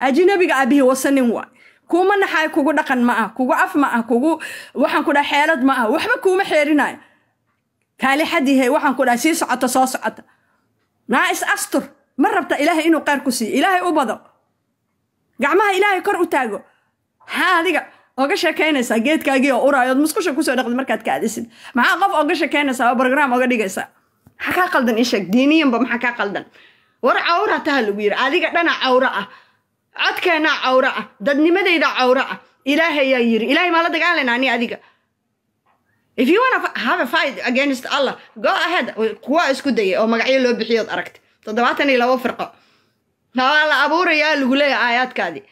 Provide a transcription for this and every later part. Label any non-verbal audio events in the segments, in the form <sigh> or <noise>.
ajnabiga aabihii wasanin waay kuma naxay kugu dhaqan ma ah kugu af ma ah kugu waxaan ku dhaha xeelad ma ah waxba kuuma xeerinaayo kaalixadiihe waxaan ku dhahay sii socota soo socota naa is astur ma rabta ilaahay inuu qayr ku siiyo ilaahay u bado gacmaha ilaahay kor u taago maxaa adiga oga sheekaynaysaa geedkaagii oo uraayood musqusha kusoo dhaqdi markaad ka adisid maxaa qof oga sheekaynaysaa oo barnaam oga dhigaysaa maxaa kaa qaldan isheeg diiniyanba maxaa kaa qaldan war cawra taha lagu yiri adiga dhana cawro ah codkeenaa cawra ah dadnimadayda cawra ah ilaahayaa yiri ilahay maa la dagaalanaa ani adiga if you wanna have a fight against allah go ahead kuwa isku dayay oo magacyo loo bixiyood aragta toddobaatan iyo labo firqo waa la abuurayaa lagu leeya aayaadkaadii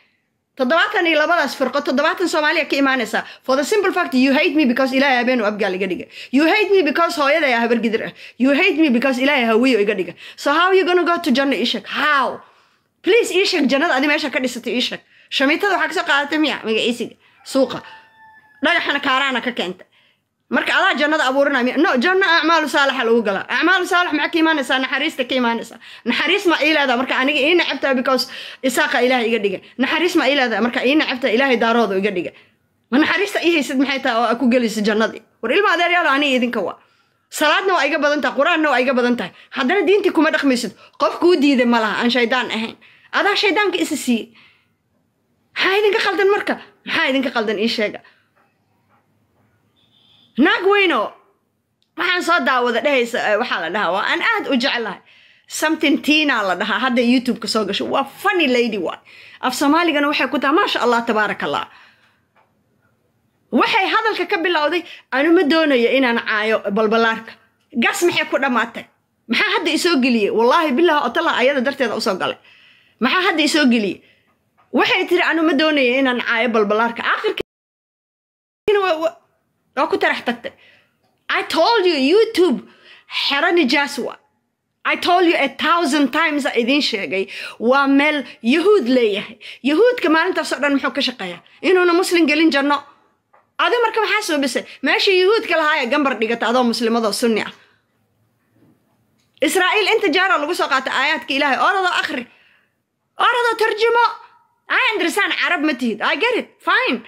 toddobaatan iyo labadaas firqo toddobaatan soomaaliya ka imaanaysaa for the simple fact you hate me because ilaahay habeen abgaal iga dhiga you hate me because hooyaday aa ah you hate me because ilaahay hawiyo iga dhiga so how you gonna go to janna ishek how bliis ii sheeg jannada adi meesha ka dhisatay ii sheeg shamiitada waxaa kasoo qaadatay miya magaciisiga suuqa dhagaxana kaaraana ka keenta marka adaa jannada abuuranaa miya no janno acmaalu saalaxa lagu galaa acmaalu saalax maxaa ka imaanaysaa naxariista ka imaanaysaa naxariis ma ii leedaa marka aniga ii nacabtaa because isaaqa ilaahay iga dhiga naxariis ma ii leedaa marka ii nacabtaa ilaahay daarooda iga dhiga ma naxariista ii haysad maxay tahay oo aa ku gelaysa jannadii war ilma adeeryaalo aniga idinka waa salaadna waa iga badan tahay qur-aanna waa iga badan tahay haddana diintii kuma dhaqmaysid qof kuu diida malaha aan shaydaan ahayn adaa shaydaanka isa siiye maxaa idinka qaldan marka maxaa idinka qaldan ii sheega naag weyno waxaan soo daawada dhehaysa eh, waxaa la dhahaa waa aan aad u jecelahay something tina la dhahaa hadda youtubeka soo gasho waa funny lady waay af soomaaligana waxay ku taha maasha allah tabaarak waxay hadalka ka bilowday anuma doonayo inaan caayo balbalaarka gas maxay ku dhammaatay maxaa hadda isoo geliyey wallaahi bilaha otala ayada darteeda usoo galay maxaa hadda isoo geliya waxay tiri anu ma doonaya inaan caayo balbalaarka waa ku tarax tagtay i told you youtube xero nijaas i told you a thousand times idiin sheegay waa meel yahuud leeyahay yahuudka maalintaasoo dhan muxuu ka shaqeeya inuuna muslim gelin janno adi marka maxaa soo bisay meesha yuhuudka lahaaya gambar dhigata adoo muslimadoo sunni ah israa'iil inta jaaraa lagu soo qaata aayaadka ilaahay oradoo akhri orada tarjumo i understand carab ma i get it fine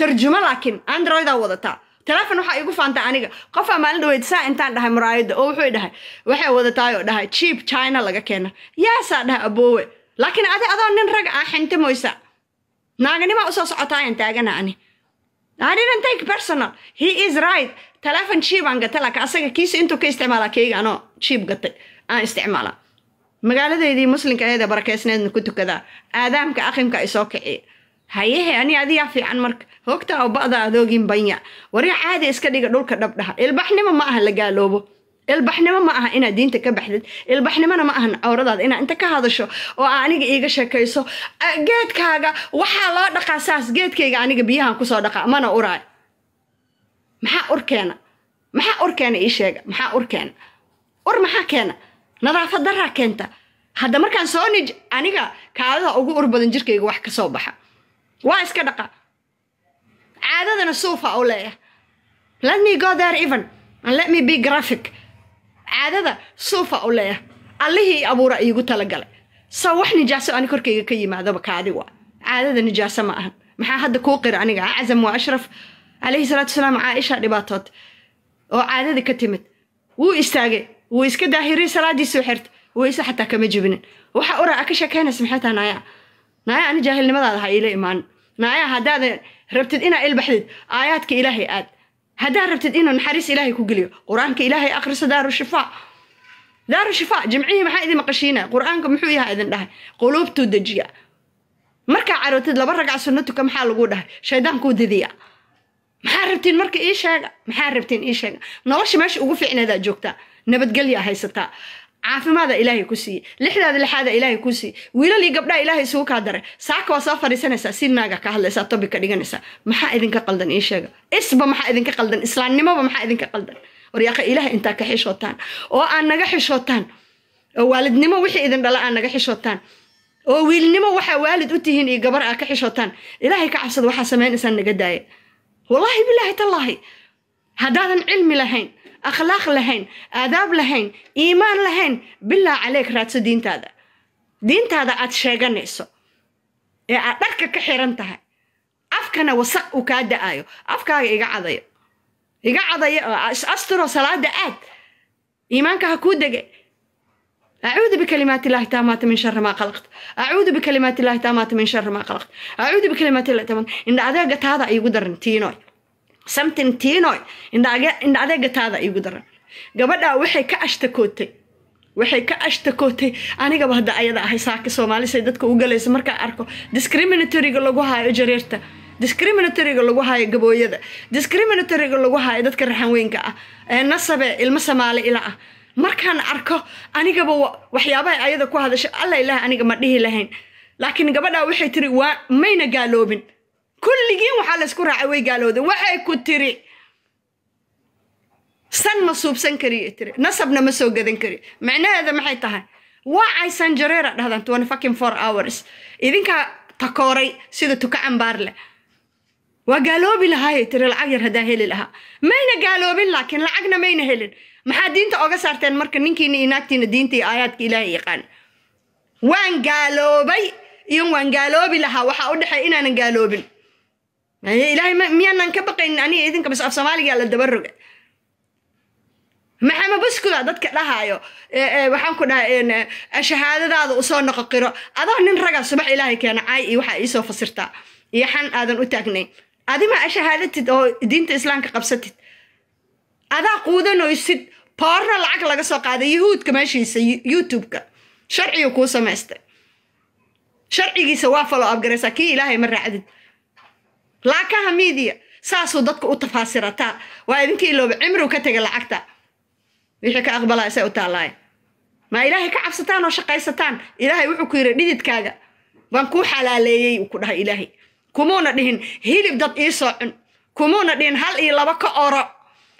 tarjumo laakiin androidaa wadataa telefon waxaa igu faantaa aniga qofaa maalin dhaweydisaa intaan dhahay muraayada oo wuxuu dhahay waxay wadataayoo dhahay chiip china laga keena yaasaa dhahay aboowe laakiin adi adoo nin raga ah xintimoysa naaganimaa usoo socotaayan taagana ani I didn't take personal. He is right. Telefon cheap aan gatay laakiin asaga kiisa intuu ka cheap gatay aan isticmaalaa magaaladaydii muslimka eh, aheed ee barakeysneedna ku tukadaa aadaamka aqimka isoo kici eh. hayehe ani adiyaa fiican marka hogta oo ba'da adoogin banya wari caadi iska dhiga dhulka dhabdhaha ilbaxnimo ma aha la gaaloobo ilbaxnimo ma aha inaad diinta ka baxdid ilbaxnimona ma aha awradaada inaad inta ka hadasho oo aniga iiga sheekayso geedkaaga waxaa loo dhaqaa saas geedkayga aniga biyahan kusoo dhaqaa mana uraay maxaa urkeena maxaa urkeena ii sheega maxaa urkeena ur maxaa keena nadaafad daraa keenta hadda markaan soo nij aniga kaadada ugu ur badan jirkayga wax ka soo baxa waa iska dhaqa caadadana suufa u leeyah let me go there even and let me be graphic caadada suufa u leeyah allihii abuura iigu talagalay so wax nijaaso ani korkayga ka yimaadaba kaadi caadada nijaaso ma ahan maxaa hadda kuu qir aniga aczam waa ashraf calayhi salaatu wasalaam caaisha dhibaatood oo caadada ka timid wuu istaagay wuu iska daahirin salaadiisu xirta wayse xataa kama jebinin waxa oraca ka sheekaynaysa maxay tahay naaya ani jaahilnimadaada ha iila imaan naaya haddaad rabtid inaa ilbaxdid aayaadka ilaahay aad haddaad rabtid inuu naxariis ilaahay ku geliyo qur-aanka ilaahay akhriso daaru shifaa jimcihii maxaa idin maqashiinaya qur-aanka muxuu yaha idin dhahay quluubtuu dejiya markaa carotid laba ragac sunno tuka maxaa lagu dhahay shaydaankuu didiya maxaa rabtiin marka ii sheega maxaa rabtiin ii sheega nolosha meesha ugu fiicneedaa joogtaa nabadgelya haysataa caafimaada ilaahay ku siiyey lixdaada lixaada ilaahay ku siiye wiilal iyo gabdhaha ilaahay isugu kaa daray saaka waa soo fadhiisanaysaa si naaga ka hadlaysaa tobic ka dhiganaysaa maxaa idinka qaldan ii sheega isba maxaa idinka qaldan islaamnimoba maxaa idinka qaldan waryaaqa ilaah intaa ka xishootaan oo aan naga xishootaan oo waalidnimo wixii idin dhala aan naga xishootaan oo wiilnimo waxaa waalid u tihiin iyo gabar aa ka xishootaan ilaahay ka cabsada waxaa samaynaysaa naga daaya wallaahi bilaahi tallaahi haddaadan cilmi lahayn akhlaaq lahayn aadaab lahayn iimaan lahayn bilaa caleyk raadso diintaada diintaada aad sheeganayso ee aad dharka ka xiran tahay afkana wasaq uu kaa da-ayo afkaaga iga cadayo iga cadayo is asturo salaada aad iimaanka ha kuu dege acuudu bikalimaati الله التامات min شر maa خلقت acuudu bikalimaati الله التامات min شر maa خلقت أعوذ بكلمات الله التامات إن هذا قد هذا يقدر نتينوي samtin tiinoy indhadeegataada iigu daran gabadhaa waxay ka ashtakootay waxay ka ashtakootay anigaba hadda ayada ahay saaka soomaalisa dadka u galaysa markaa arko discriminatoriga lagu hayo jareerta discriminatoriga lagu haayo gabooyada discriminatoriga lagu haayo dadka raxanweynka ah ee nasabe ilmo samaale ila ah markaan arko anigaba waxyaabaha ayada ku hadasho alla ilaah aniga ma dhihi lahayn laakiin gabadhaa waxay tiri waa mayna gaaloobin kulligiin waxaa laysku raacay way gaalowda waxay ku tiri san ma suubsan kariyo tiri nasabna ma soo gadan kari macnaheeda maxay tahay wacay sanjareera dhahdan twenty fucking four hours idinkaa takooray sida tuka cambaarle waa gaaloobi lahaayay tiri lacag yar haddaa heli lahaa mayna gaaloobin laakiin lacagna mayna helin maxaa diinta oga saarteen marka ninkiina iyo naagtiina diinta iyo aayaadka ilaahay yaqaan waan gaaloobay iyo waan gaaloobi lahaa waxaa u dhexay inaanan gaaloobin Eh, ilaahay miyaanan eh, eh, ka baqaynin aniga idinka bas af soomaaliga la daba roga maxamed baskuda dadka dhahaayo waxaan ku dhahay shahaadadaada usoo noqo qiro adaa nin raga subax ilaahay keena caay iyo waxaa iisoo fasirtaa iyo xan aadan u taagnayn adima ashahaadatid oo oh, diinta islaamka qabsatid adaa quudanaysid boorro lacag laga soo qaaday yuhuudka meeshiisa youtubeka sharciga kuu samaystay sharcigiisa waa falo abgaraysaa kii ilaahay ma raacdid laakaha miidiya saasuu dadka u tafaasirataa waa idinka ilooba cimriu ka tegay lacagta wixii ka aqbalaa isay u taalaay ma ilaahay ka cabsataan oo shaqaysataan ilaahay wuxuu ku yidhi dhididkaaga baan kuu xalaaleeyey uu ku dhahay ilaahay kumuuna dhihin hilib dad iisoo cun kumuuna dhihin hal iyo laba ka oro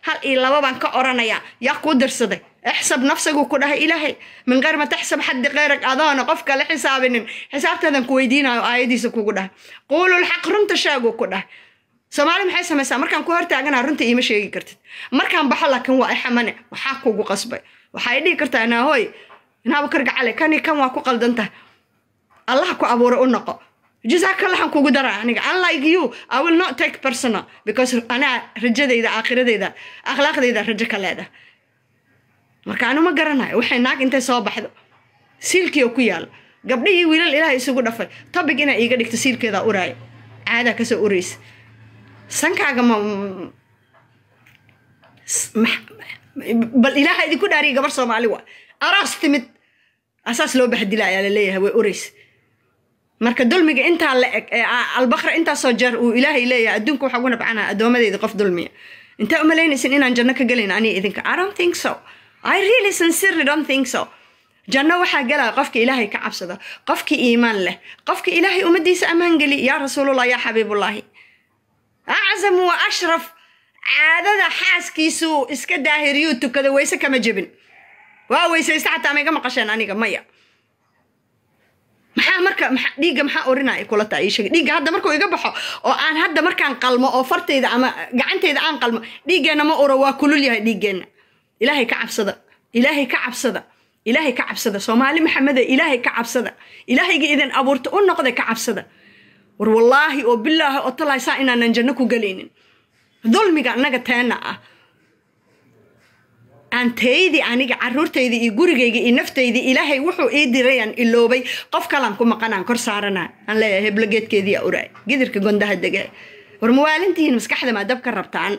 hal iyo laba baan ka oranayaa yaa kuu dirsaday احسب nafsagu ku dhahay ilaahay min keyr ma taxsab xadi keyrag adoona qofka la xisaabinin xisaabtaadan ku weydiinayo aayadiisa kugu dhahay quululxaq runta sheegu ku dhahay soomaali maxay samaysaa markaan ku hortaagana runta iima sheegi kartid markaan baxo laakiin waa ixamane waxaa kugu qasbay waxaa dhihi kartaa naahoy inaabkargacale kani kan waa ku qaldan tahay allah ku abuura u noqo jazaakalahan kugu dara aniga unlike you i will not take personal because anaa rajadayda aakiradayda akhlaaqdayda rajo ka leedahay marka anuma garanayo waxay naag intay soo baxdo siilkii ku yaala gabdhihii wiilal ilaah isugu dhafay tobig inaa iiga dhigto siilkeedaa uraaya caadaa kasoo uraysa sankaaga ma bal ilaaha idinku dhaariya gabar soomaali waa aroos timid asaas loo baxdila laleeyahay way uraysa marka dulmiga intaa la eg ee albakra intaasoo jeer uu ilaahay leeyahay adduunka waxaa ugu nabcana addoomadeyda qof dulmiya intaa umalaynaysin inaan janno ka gelayn aniga idinka i don't think so i really sincerely don't think so janno waxaa galaa qofka ilaahay ka cabsada qofka iimaan leh qofka ilaahay ummaddiisa ammaan geli yaa rasuulullah yaa xabiibullaahi acam wa ashraf caadada xaaskiisu iska daahiriyuu tukada weyse kama jebin waa weysaysta xataa ma maqasheen aniga maya maxaa marka dhiigga maxaa orinaya kula taa iisheg dhiigga hadda markuu iga baxo oo aan hadda markaan qalmo oo fartayda ama gacantayda aan qalmo dhiiggeenna ma uro waa kulul yahay dhiiggeenna ilaahay ka cabsada ilaahay ka cabsada ilaahay ka cabsada soomaali maxamede ilaahay ka cabsada ilaahayga idin abuurta u noqda ka cabsada war wallaahi oo bilaahi oo talaysaa inaanan janno ku galaynin dulmiga annaga teena ah aan taydii aniga caruurtaydii iyo gurigayga iyo naftaydii ilaahay wuxuu ii dirayaan iloobay qof kalaan ku maqanaan kor saarana aan leeyahay heblageedkeediia uraay gidirka gondaha dega war muwaalintihiin maskaxda maa dabka rabtaan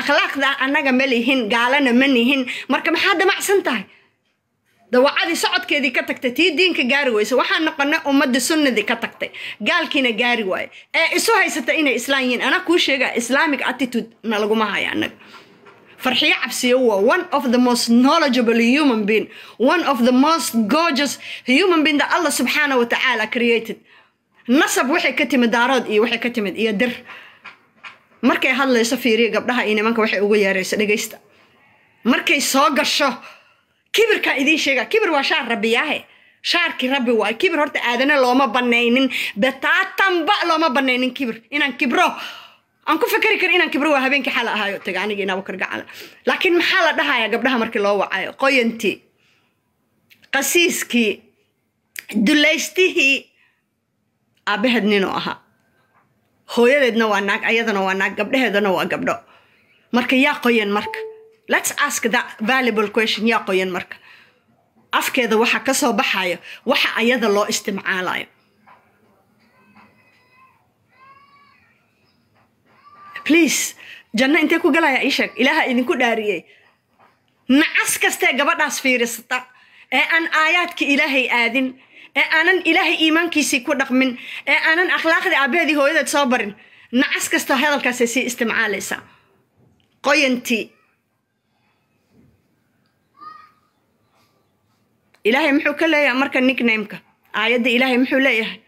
akhlaaqda annaga ma lihin gaalana ma nihin marka maxaa damacsan tahay dawacadii socodkeedii ka tagtay tii diinka gaari weyso waxaan noqonay ummadii sunnadii ka tagtay gaalkiina gaari waayo ee isu haysata inay islaam yihiin anaa kuu sheegaa islamic attitude na laguma hayo annaga farxiyo cabsiyo waa one of the most knowledgeable human being one of the most gorgeous human being that allah subxaana wa tacaala created nasab waxay ka timid daarood iyo waxay ka timid iyo dir markay hadlayso fiiriya gabdhaha iyo nimanka waxay ugu yeerayso dhegaysta markay soo gasho kibirkaa idiin sheega kibir waa shaar rabbiyaahe shaarkii rabbi waay kibir horta aadana looma banaynin betaatanba looma banaynin kibir inaan kibro aan ku fikri karin inaan kibro waa habeenkii xala ahaayo taga anigii nabakar gacala laakiin maxaa la dhahayaa gabdhaha markii loo wacayo qoyantii qasiiskii dulaystihii aabbaheed ninuu ahaa hooyadeedna waa naag ayadana waa naag gabdheheedana waa gabdho marka yaa qoyan marka lets ask that valuable question yaa qoyan marka afkeeda waxa ka soo baxayo waxa ayada loo istimcaalayo please janno intee ku galaya iisheeg ilaaha idinku dhaariyey nacas kastee gabadhaas fiirisata ee aan aayaadka ilaahay aadin ee aanan ilaahay iimaankiisii ku dhaqmin ee aanan akhlaaqdii aabaheedii hooyadeed soo barin nacas kasta hadalkaasay sii istimcaalaysaa qoyantii ilaahay muxuu ka leeyahay marka nicknameka aayadda ilaahay muxuu leeyahay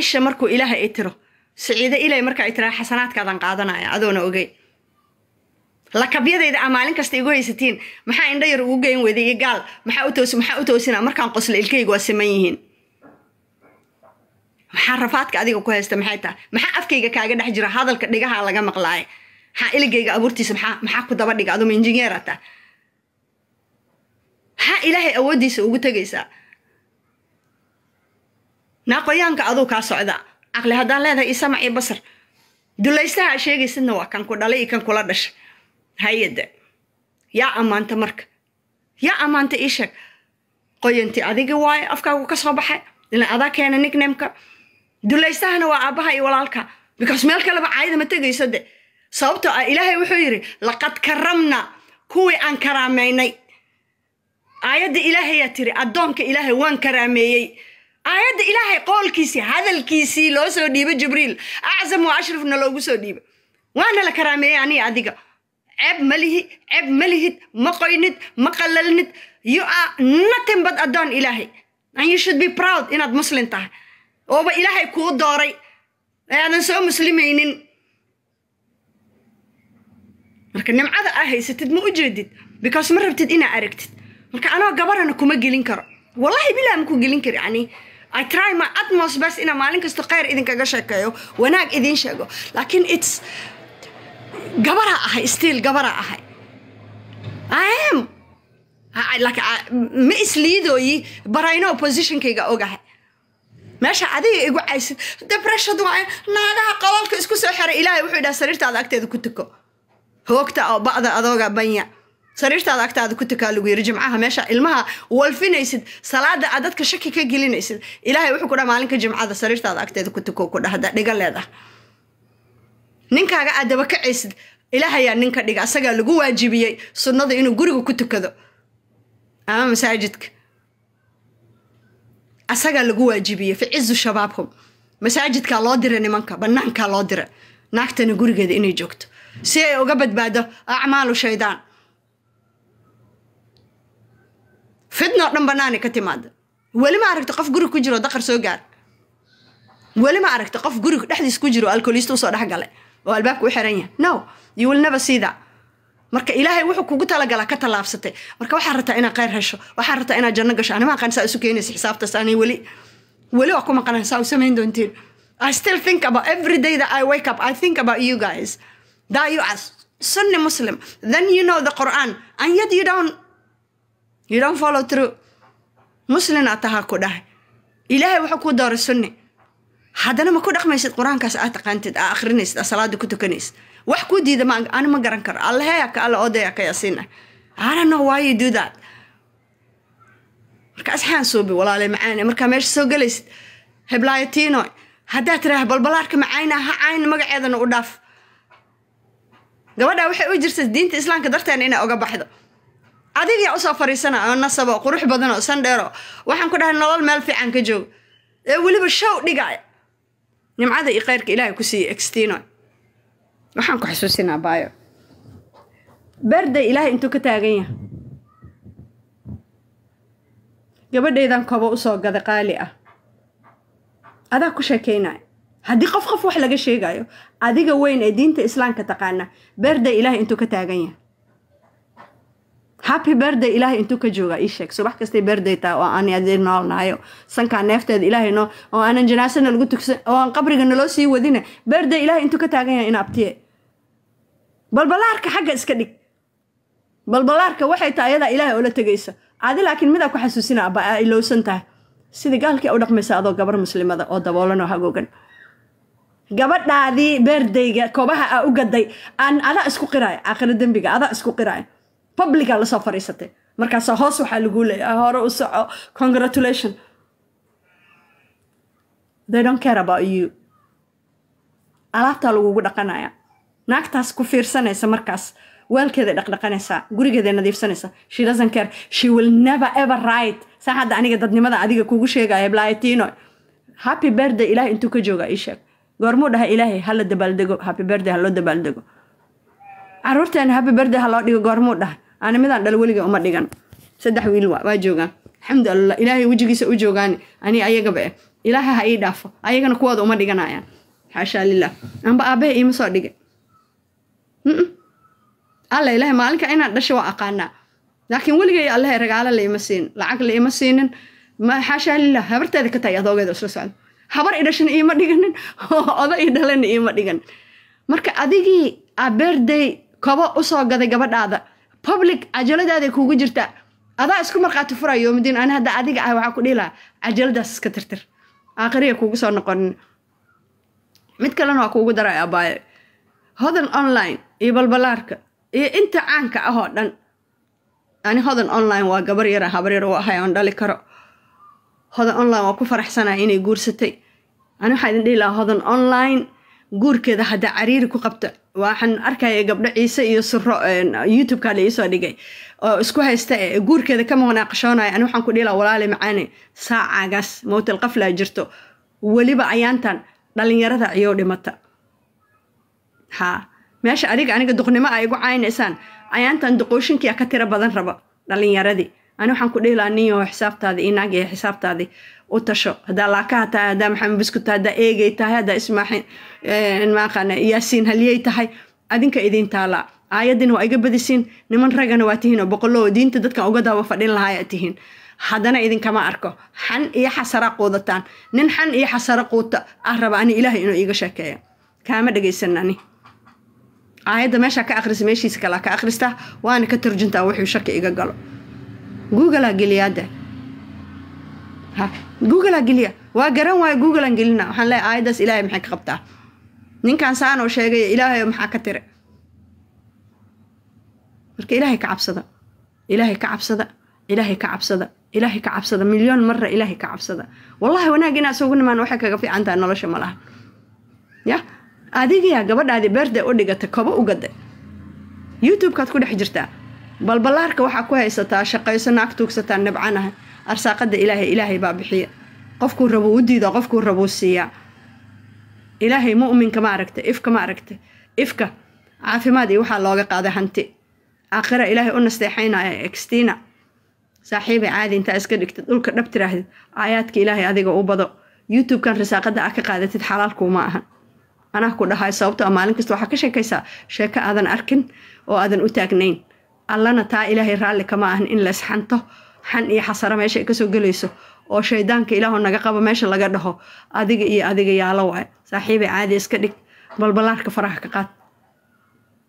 isha markuu ilaahay itiro siciide ilay markaa itiraa tiraa xasanaadkaadan qaadanaya adoona ogey lakabyadayda a maalin kasta igu haysatiin maxaa indha yar ugu geyn weyday iyo gaal maxaa utoos maxaa u toosina markaan qosle ilkaygu waa siman yihiin maxaa rafaadka adiga ku haysta maxay tahay maxaa afkayga kaaga dhex jira hadalka dhigaha laga maqlaaya maxaa iligayga abuurtiisa maxaa maxaa ku daba dhiga aduma injineer ata maxaa ilaahay awooddiisa ugu tegaysaa naaqoyaanka aduu kaa socda caqli haddaan leedahay iyo iyo basar dulaystaha sheegaysidna waa kan ku dhalay iyo kan kula dhashay hay-adda yaa ammaanta marka yaa ammaanta ii sheeg qoyanti adigi waaye afkaagu ka soo baxay ilan adaa keena nicknameka dulaystahana waa aabbaha iyo walaalka because meel kaleba caayada ma tegayso de sababtoo ah ilaahay wuxuu yidhi laqad karamna kuwii aan karaameynay aayadda ilaahayaa tiri addoonka ilaahay waan karaameeyey aayadda ilaahay qoolkiisii hadalkiisii loo soo dhiiba jibriil acsamu ashrafna loogu soo dhiibo waana la karaameeyey aniga adiga ceeb ma ceeb malihid ma qoynid ma qalalnid you are nothing but adoon ilaahay and you should be proud inaad muslim tahay ooba ilaahay kuu dooray ee eh, aadan soo muslimaynin marka nimcada aa ah haysatid ma u jeedid because ma rabtid inaa aragtid marka anoo gabarana kuma gelin karo wallahi bilaa maku gelin kari ani I try my utmost best inaan maalin kasto kheyr idinkaga sheekeeyo wanaag idiin sheego laakiin it's gabara ahay stiil gabaraa ahay am ma isliidooyi barayno oppositionkayga ogahay meesha adiga igu caysid debreshad waa naagaha qololka isku soo xiray ilaahay wuxuu idhaha sariirtaada agteeda ku tuko hoogta oo ba'da adooga banya sariirtaada agtaada ku tukaa lagu yiri jimcaha meesha ilmaha walfinaysid salaada aad dadka shaki ka gelinaysid ilaahay wuxuu ku dhaha maalinka jimcada sariirtaada agteeda ku tuko ku dhahda dhiga ninkaaga aad dabakacaysid ilaahayaa ninka dhiga asagaa lagu waajibiyey sunnada inuu guriga ku tukado ama masaajidka asagaa lagu waajibiyey fi cizu shabaabhum masaajidkaa loo dira nimanka bannaankaa loo dira naagtana gurigeeda inay joogto si ay uga badbaado acmaalu shaydaan fidnoo dhan bannaanay ka timaada weli ma aragta qof guriga ku jiroo daqar soo gaar weli ma aragta qof guriga dhexdiis ku jiro alkooliista usoo dhex galay oo albaabka u xiran yahay no you will never see that marka ilaahay wuxuu kugu talagalaa ka tallaabsatay marka waxaa rataa inaad khayr hesho waxaa rabtaa inaad janno gasho anima aqaan saa isu keenaysa xisaabtaas anay weli weli waa ku maqanahay saa u samayn doontiin I still think about every day that I wake up, I think about you guys. That you as Sunni Muslim. Then you know the Quran. And yet you don't you don't follow through. Muslim ataha kudah. Ilahi wuxuu ku dooray Sunni haddana ma ku dhaqmaysid qur-aankaas aa taqaantid aa akhrinaysid aa salaada ku tukanays wax kuu diida ma ma garan karo allaheya ka alla odaya ka yaasiina anano waayo duudaad marka asxaan suubi walaale macaan markaa meesha soo gelaysid heblaayo haddaad tiraah balbalaarka macayna ha cayn magaceedana u dhaaf gabadha waxay u jirta diinta islaamka darteen inay oga baxdo adigaa usoo fariisana oo nasabo qurux badanoo sandheero waxaan ku dhahay nolol meel fiican ka joog ee weliba show dhigaya nimcada iyo kheyrka ilaahay ku siiyey extino waxaan ku xusuusinaa baayo berday ilaahay intuu ka taagan yahay gabadhaydan kobo usoo gada qaali ah adaa ku sheekaynaya haddii qof qof wax laga sheegayo adiga weyn ee diinta islaamka taqaana berday ilaahay intuu ka taagan yahay happy birday ilaahay intuu ka jooga ii sheeg subax kastay birday tahay oo aan adeer noolnahayo sankaa neefteeda ilaahayno oo aanan janaasana lagu tuksan oo aan qabriga naloo sii wadina birday ilaahay intuu ka taagan yahay in abtiye balbalaarka xagga iska dhig balbalaarka waxay tahay ayadaa ilaahay oo la tegaysa adi laakiin midaa ku xasuusina abba aa ilowsan tahay sidii gaalkii u dhaqmaysa adoo gabar muslimada oo daboolan oo hagoogan gabadhaadii beerdayga kobaha aa u gaday aan adaa isku qiraaya aakhiro dembiga adaa isku qiraaya publica lasoo fariisatay markaas hoos waxaa lagu leeya ah, hore u soco congratulation they don't care about you alaabtaa lagugu dhaqanaya naagtaas ku fiirsanaysa markaas waalkeeda dhaqdhaqanaysaa gurigeeda nadiifsanaysa she doesn't care she will never ever right saa hadda aniga dadnimada adiga kugu sheegaya blatino happy birthday ilaah intuu ka jooga ii sheeg goormuu dhaha ilaahay hala dabaaldego happy birthday haloo dabaaldego caruurteena happy birthday haloo dhigo goormuu dhaha animadaan dhal weliga uma dhigan saddex wiil waa joogaan alxamdulilah ilaahay wejigiisa u joogaan ani ayagabae ilaaha ha ii dhaafo ayagana kuwooda uma dhiganayaan xaashaa lilah amba aabahe iima soo dhigin alla ilaah maalinka inaan dhasho waa aqaanaa laakiin weligay allahe ragaalo laima siinin lacag laima siinin xaashaa lilah habarteeda ka tahay adoogeeda isla socdo habar i iima dhiganin <laughs> oda i iima dhiganin marka adigii abeerday kobo usoo gaday gabadhaada public cajaladaada kuuga jirta adaa isku markhaati furaa yoomudiin ani hadda adiga ah waxaa ku dhihi lahaa cajaladaas iska tirtir aakhiriya kuugu soo noqonin mid kalena waa kuugu daray abaaye hodan online iyo balbalaarka iyo inta caanka ah oo dhan ani hodan online waa gabar yara habar yar oo ahay oon dhali karo hodan online waa ku faraxsanaya inay guursatay ani waxaa idin dhihi lahaa hodan online guurkeeda hadda cariiri ku qabta waxaan arkaya gabdho ciise iyo siro youtubeka la iisoo dhigay oo isku haysta e guurkeeda ka wanaaqashoonaya ani waxaan ku dhila walaale macaane saacaagaas mowtal qaflaa jirto weliba ayaantan dhalinyarada iyoo dhimata haa meesha adiga aniga duqnimo ay igu caynaysaan ayaantan duqooshinkiia ka tiro badan raba dhalinyaradii ani waxaan ku dhihi lahaa ninyo xisaabtaadi io naag xisaabtaadi u tasho haddaa laakaha tahay haddaa maxamed bisku haddaa eegay tahay haddaa ismaaxin eh, maaqaana yaasiin haliyey tahay adinka idin taalaa aayadina waa iga badisiin niman ragana waa tihiin oo boqoloo diinta dadkan uga daawa fadhin lahaaya tihiin haddana idinkama arko xan iyo xasara quudataan nin xan iyo xasara quuta ah raba ani ilaahay inuu iiga sheekeeya kaama dhegaysan aayadda meeshaa ka akhrisa meeshiisa kalaa ka akhrista waana ka turjuntaa wuxuu shaki iga galo googlea geliyada googlea geliya waa garan waayo googlean gelina waxaan leeay aayadaas ilaahay maxay ka qabtaa ninkan saanoo sheegay ilaahay maxaa ka tira marka ilaahay ka cabsada ilaahay ka cabsada ilaahay ka cabsada ilaahay ka cabsada milyoon marra ilaahay ka cabsada wallahi wanaag inaad isugu nimaan waxay kaga fiicantaha nolosha malaha ya adigayaa gabadhaadii beerda u dhigata kobo u gada youtubekaad ku dhex jirtaa balbalaarka waxaa ku haysataa shaqayso naag tuugsataa nabcanaha arsaaqada ilaahay ilaahay baa bixiya qofkuu rabuu u diidaa qofkuu rabuu siiyaa ilaahay mu'minka ma aragta ifka ma aragta ifka caafimaad iyo waxaa looga qaaday hanti aakhira ilaahay u nasteexaynaya extina saaxiibay caadi intaa iska dhigtid dhulka dhab tiraahdid aayaadka ilaahay adiga u bado youtubekan risaaqada a ka qaadatid xalaalkuuma aha anaa ku dhahay sababto ah maalin kasta waxaa ka sheekaysaa sheeko aadan arkin oo aadan u taagnayn allana taa ilaahay raalli kama ahan in lays xanto xan iyo xasaro meesha ay kasoo gelayso oo shaydaanka ilaahoo naga qaba meesha laga dhaho adiga iyo adiga yaalo waaye saaxiibay caadi iska dhig balbalaarka faraha ka qaad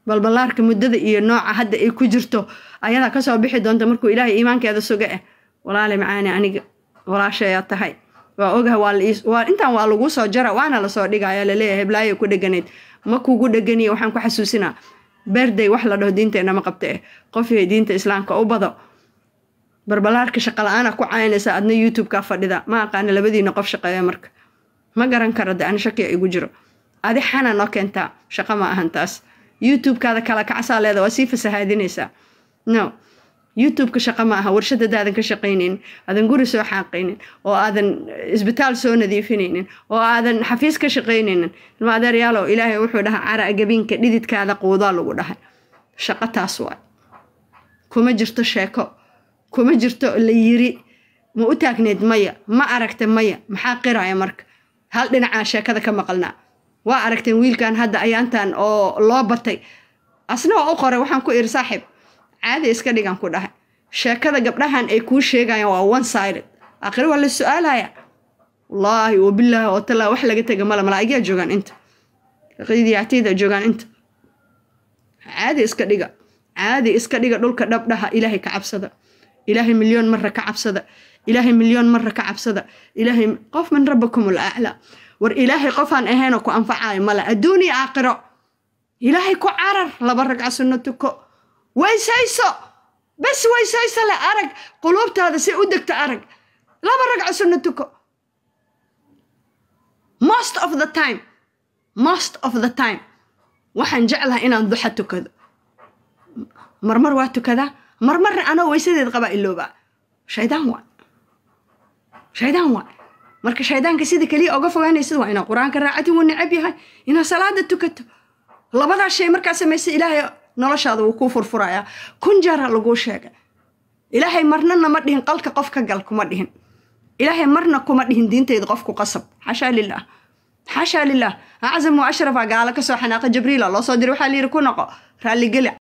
balbalaarka muddada iyo nooca hadda ay ku jirto ayadaa kasoo bixi doonta markuu ilaahay iimaankeeda suga eh walaale macaani aniga walaashayaa tahay waa ogaha waa intaan waa laguu soo jara waana lasoo dhigaya laleeyahay blaayo ku dheganayd ma kugu dheganiyo waxaan ku xasuusinaa berday wax la dhaho diinteena ma qabta eh qofya diinta islaamka u bado barbalaarka shaqa la-aana ku caynaysa adna youtubekaa fadhida ma aqaana labadiina qof shaqeeya marka ma garan kara de ani shakiya igu jiro adi xana noo keentaa shaqo ma ahan taas youtubekaada kaada kala kacsaa leeda waa sii fasahaadinaysaa no youtubeka shaqo ma aha warshadad aadan ka shaqaynaynin aadan guri soo xaaqaynin oo aadan isbitaal soo nadiifinaynin oo aadan xafiis ka shaqaynaynin ilmaadeeryaalow ilaahay wuxuu dhahaa cara agabiinka dhididkaada quudaa lagu dhahay shaqa taas waay kuma jirto sheeko kuma jirto la yiri ma u taagneed maya ma aragta maya maxaa qiraya marka hal dhinacaa sheekada ka maqalnaa waa aragteen wiilkan hadda ayaantan oo loo batay asna waa u qoray waxaan ku iri saaxiib caadi iska dhigan ku dhahay sheekada gabdhahan ay kuu sheegayaan waa one sided aakhire waa la su-aalaya wallaahi wabilaahi oo wax laga tega male malaa'igaa joogaan inta qidiyaatiyda joogaan inta caadi iska dhiga caadi iska dhiga dhulka dhabdhaha ilaahay ka cabsada ilaahay milyoon marra ka cabsada ilaahay milyoon marra ka cabsada ilaahay qof min rabbakum alaclaa war ilaahay qofaan ahaynoo ku anfacayo male adduuniya aakhiro ilaahay ku carar laba ragca sunno tuko weysayso bes weysayso leh arag quluubtaada say u degto arag laba ragco sunno tuko most of the time most of the time waxaan jeclahay inaan duxa tukado marmar waa tukadaa marmarna anoo weysadeed qabaa iloobaa shaydaan waa shaydaan waa marka shaydaanka sida keliya oga fogaanaysad waa inaa qur-aanka raacati wuu necab yahay inaa salaada tukato labadaa shay markaa samaysa ilaahay noloshaada wuu kuu furfurayaa kun jeeraa laguu sheega ilaahay marnana ma dhihin qalka qofka gal kuma dhihin ilaahay marna kuma dhihin diintayda qofku qasab xashaa lilaah xashaa lilaah aczamu ashrafa gaalo kasoo xanaaqa jabriila loo soo dira waxaa layidhi ku noqo raalligeli